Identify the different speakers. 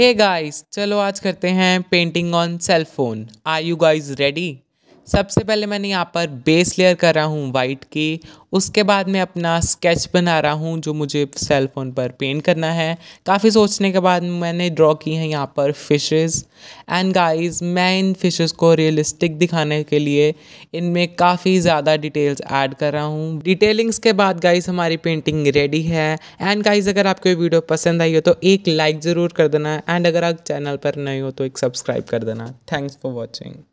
Speaker 1: hey guys चलो आज करते हैं painting on cell phone are you guys ready सबसे पहले मैंने यहाँ पर बेस लेयर कर रहा हूँ वाइट की उसके बाद मैं अपना स्केच बना रहा हूँ जो मुझे सेल फोन पर पेंट करना है काफ़ी सोचने के बाद मैंने ड्रॉ की है यहाँ पर फिशेस एंड गाइस मैं इन फिशेस को रियलिस्टिक दिखाने के लिए इनमें काफ़ी ज़्यादा डिटेल्स ऐड कर रहा हूँ डिटेलिंग्स के बाद गाइस हमारी पेंटिंग रेडी है एंड गाइज़ अगर आपको ये वीडियो पसंद आई हो तो एक लाइक ज़रूर कर देना एंड अगर आप चैनल पर नए हो तो एक सब्सक्राइब कर देना थैंक्स फॉर वॉचिंग